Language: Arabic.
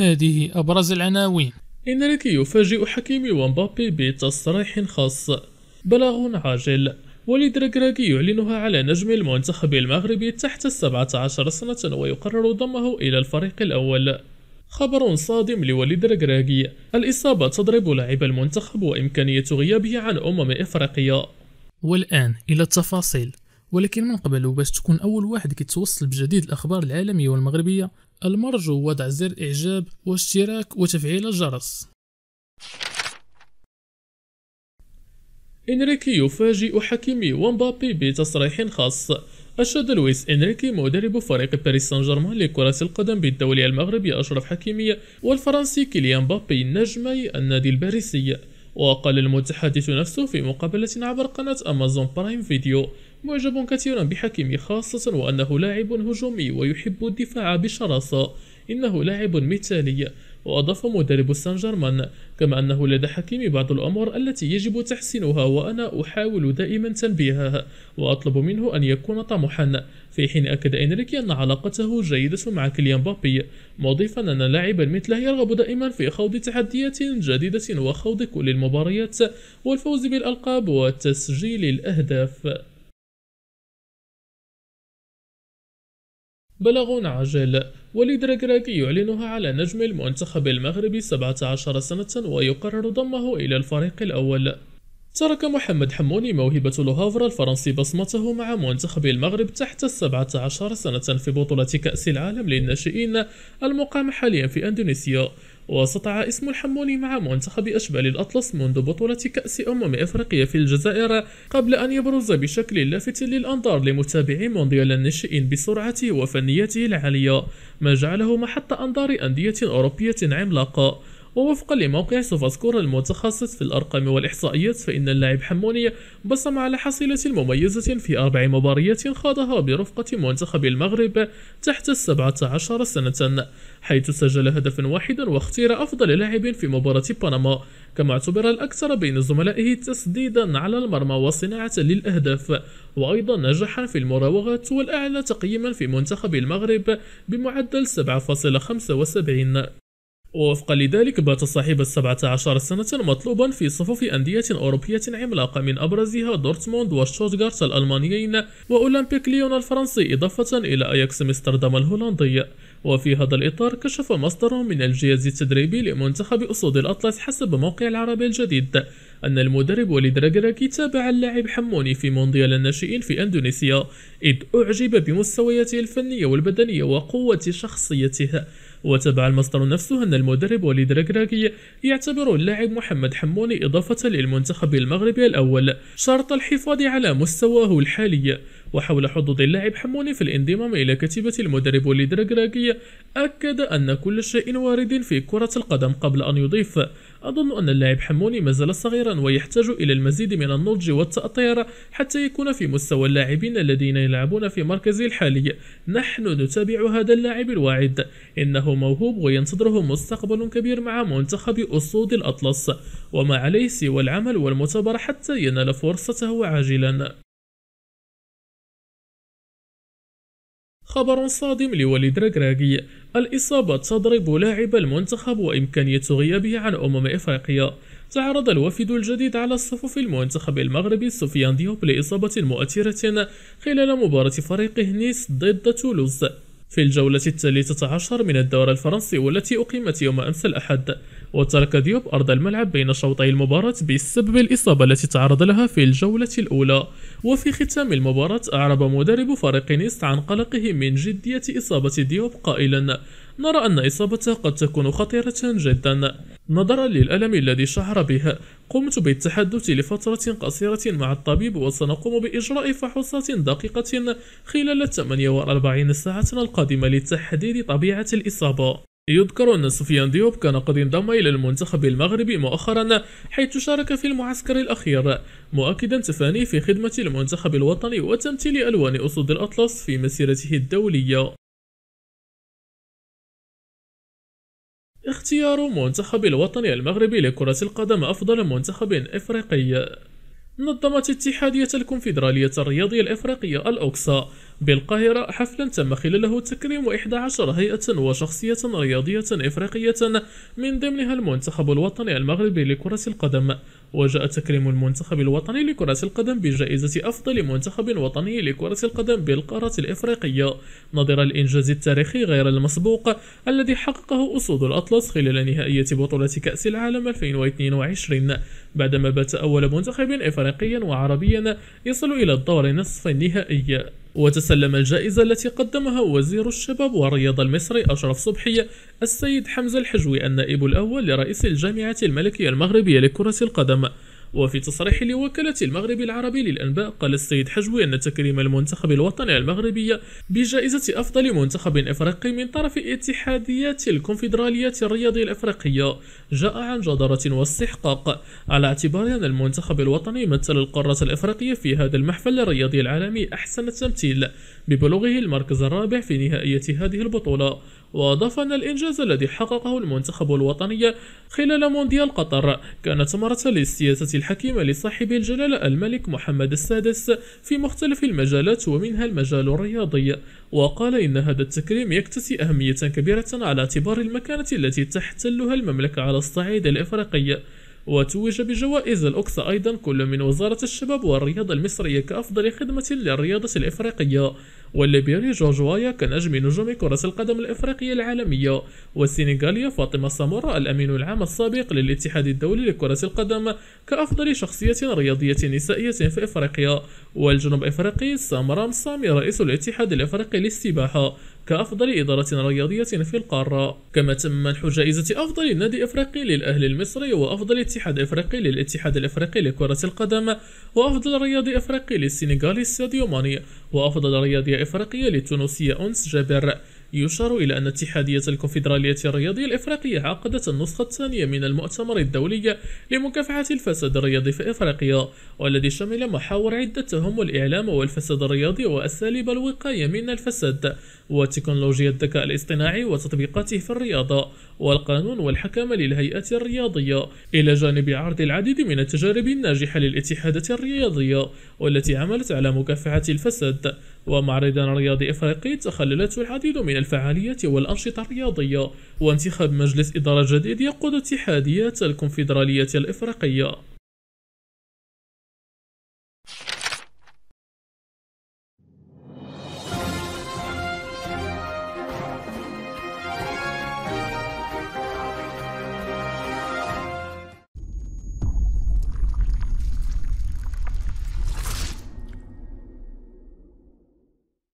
هذه أبرز العناوين إنريكي يفاجئ حكيمي ومبابي بتصريح خاص بلاغ عاجل وليد ركراكي يعلنها على نجم المنتخب المغربي تحت السبعة عشر سنة ويقرر ضمه إلى الفريق الأول خبر صادم لوليد ركراكي الإصابة تضرب لاعب المنتخب وإمكانية غيابه عن أمم إفريقيا والآن إلى التفاصيل ولكن من قبل وباش تكون أول واحد كيتوصل بجديد الأخبار العالمية والمغربية المرجو وضع زر إعجاب واشتراك وتفعيل الجرس إنريكي يفاجئ حكيمي ومبابي بتصريح خاص أشاد لويس إنريكي مدرب فريق باريس سان جيرمان لكرة القدم بالدولي المغربي أشرف حكيمي والفرنسي كيليان مبابي نجمي النادي الباريسي وقال المتحدث نفسه في مقابلة عبر قناة أمازون برايم فيديو معجب كثيرا بحكيمي خاصة وأنه لاعب هجومي ويحب الدفاع بشراسة إنه لاعب مثالي وأضاف مدرب سان جيرمان كما أنه لدى حكيمي بعض الأمور التي يجب تحسينها وأنا أحاول دائما تنبيهها وأطلب منه أن يكون طموحا في حين أكد إنريكي أن علاقته جيدة مع كيليان بابي مضيفا أن لاعبا مثله يرغب دائما في خوض تحديات جديدة وخوض كل المباريات والفوز بالألقاب وتسجيل الأهداف بلاغ عاجل وليد ركراكي يعلنها على نجم المنتخب المغربي 17 سنة ويقرر ضمه إلى الفريق الأول ترك محمد حموني موهبة لوهافر الفرنسي بصمته مع منتخب المغرب تحت 17 سنة في بطولة كأس العالم للناشئين المقام حاليا في أندونيسيا وسطع اسم الحمولي مع منتخب أشبال الأطلس منذ بطولة كأس أمم إفريقيا في الجزائر قبل أن يبرز بشكل لافت للأنظار لمتابعي مونديال الناشئين بسرعته وفنيته العالية ما جعله محط أنظار أندية أوروبية عملاقة ووفقا لموقع اذكر المتخصص في الأرقام والإحصائيات فإن اللاعب حموني بصم على حصيلة مميزة في أربع مباريات خاضها برفقة منتخب المغرب تحت السبعة عشر سنة حيث سجل هدفا واحدا واختير أفضل لاعب في مباراة بنما كما اعتبر الأكثر بين زملائه تسديدا على المرمى وصناعة للأهداف وأيضا نجحا في المراوغات والأعلى تقييما في منتخب المغرب بمعدل 7.75 ووفقا لذلك بات صاحب السبعة عشر سنة مطلوبا في صفوف أندية أوروبية عملاقة من أبرزها دورتموند وشوتغارت الألمانيين وأولمبيك ليون الفرنسي إضافة إلى أياكس مستردام الهولندي وفي هذا الإطار كشف مصدر من الجهاز التدريبي لمنتخب أسود الأطلس حسب موقع العربي الجديد أن المدرب وليد راكراكي تابع اللاعب حموني في مونديال الناشئين في أندونيسيا إذ أعجب بمستوياته الفنية والبدنية وقوة شخصيته وتبع المصدر نفسه أن المدرب وليد ركراكي يعتبر اللاعب محمد حموني إضافة للمنتخب المغربي الأول شرط الحفاظ على مستواه الحالي وحول حظوظ اللاعب حموني في الانضمام إلى كتيبة المدرب وليد ركراكي أكد أن كل شيء وارد في كرة القدم قبل أن يضيف أظن أن اللاعب حموني مازال صغيرا ويحتاج إلى المزيد من النضج والتأطير حتى يكون في مستوى اللاعبين الذين يلعبون في مركزه الحالي نحن نتابع هذا اللاعب الواعد إنه موهوب وينتظره مستقبل كبير مع منتخب أسود الأطلس وما عليه سوى العمل والمثابرة حتى ينال فرصته عاجلا خبر صادم لوليد ركراكي الإصابة تضرب لاعب المنتخب وإمكانية غيابه عن أمم إفريقيا تعرض الوفد الجديد على صفوف المنتخب المغربي سفيان ديوب لإصابة مؤثرة خلال مباراة فريقه نيس ضد تولوز في الجولة الثالثة عشر من الدورة الفرنسي والتي أقيمت يوم أمس الأحد وترك ديوب أرض الملعب بين شوطي المباراة بسبب الإصابة التي تعرض لها في الجولة الأولى وفي ختام المباراة أعرب مدرب فريق نيست عن قلقه من جدية إصابة ديوب قائلا نرى أن إصابته قد تكون خطيرة جدا نظرا للألم الذي شعر بها قمت بالتحدث لفترة قصيرة مع الطبيب وسنقوم بإجراء فحوصات دقيقة خلال 48 ساعة القادمة لتحديد طبيعة الإصابة يذكر أن سفيان ديوب كان قد انضم إلى المنتخب المغربي مؤخرا حيث شارك في المعسكر الأخير مؤكدا تفانيه في خدمة المنتخب الوطني وتمثيل ألوان أسود الأطلس في مسيرته الدولية اختيار منتخب الوطن المغربي لكرة القدم أفضل منتخب إفريقي نظمت اتحادية الكونفدرالية الرياضية الإفريقية الأقصى بالقاهرة حفلا تم خلاله تكريم 11 هيئة وشخصية رياضية إفريقية من ضمنها المنتخب الوطني المغربي لكرة القدم وجاء تكريم المنتخب الوطني لكرة القدم بجائزة أفضل منتخب وطني لكرة القدم بالقارة الإفريقية نظرا للإنجاز التاريخي غير المسبوق الذي حققه أسود الأطلس خلال نهائية بطولة كأس العالم 2022 بعدما بات أول منتخب إفريقيا وعربيا يصل إلى الدور نصف النهائي وتسلم الجائزة التي قدمها وزير الشباب والرياضة المصري أشرف صبحي السيد حمزة الحجوي النائب الأول لرئيس الجامعة الملكية المغربية لكرة القدم وفي تصريح لوكالة المغرب العربي للأنباء قال السيد حجوي أن تكريم المنتخب الوطني المغربي بجائزة أفضل منتخب إفريقي من طرف اتحاديات الكونفدراليات الرياضية الإفريقية جاء عن جدارة واستحقاق على اعتبار أن المنتخب الوطني مثل القارة الإفريقية في هذا المحفل الرياضي العالمي أحسن تمثيل ببلوغه المركز الرابع في نهائية هذه البطولة وأضاف أن الإنجاز الذي حققه المنتخب الوطني خلال مونديال قطر كان ثمرة للسياسة الحكيمة لصاحب الجلالة الملك محمد السادس في مختلف المجالات ومنها المجال الرياضي وقال إن هذا التكريم يكتسي أهمية كبيرة على اعتبار المكانة التي تحتلها المملكة على الصعيد الإفريقي وتوج بجوائز الأقصى أيضا كل من وزارة الشباب والرياضة المصرية كأفضل خدمة للرياضة الإفريقية والليبيري جورج وايا كنجم نجوم كرة القدم الإفريقية العالمية والسنغالية فاطمة سامورا الأمين العام السابق للاتحاد الدولي لكرة القدم كأفضل شخصية رياضية نسائية في إفريقيا والجنوب إفريقي سامرام سامي رئيس الاتحاد الإفريقي للسباحة كأفضل إدارة رياضية في القارة كما تم منح جائزة أفضل نادي إفريقي للأهلي المصري وأفضل اتحاد إفريقي للاتحاد الإفريقي لكرة القدم وأفضل رياضي إفريقي للسنغالي ساديو ماني وأفضل رياضية إفريقية للتونسية أنس جابر يشار إلى أن اتحادية الكونفدرالية الرياضية الإفريقية عقدت النسخة الثانية من المؤتمر الدولي لمكافحة الفساد الرياضي في إفريقيا والذي شمل محاور عدة تهم الإعلام والفساد الرياضي وأساليب الوقاية من الفساد وتكنولوجيا الذكاء الاصطناعي وتطبيقاته في الرياضة والقانون والحكم للهيئات الرياضية إلى جانب عرض العديد من التجارب الناجحة للاتحادات الرياضية والتي عملت على مكافحة الفساد ومع رياضي إفريقي تخللته العديد من الفعاليات والأنشطة الرياضية وانتخاب مجلس إدارة جديد يقود اتحاديات الكونفدرالية الإفريقية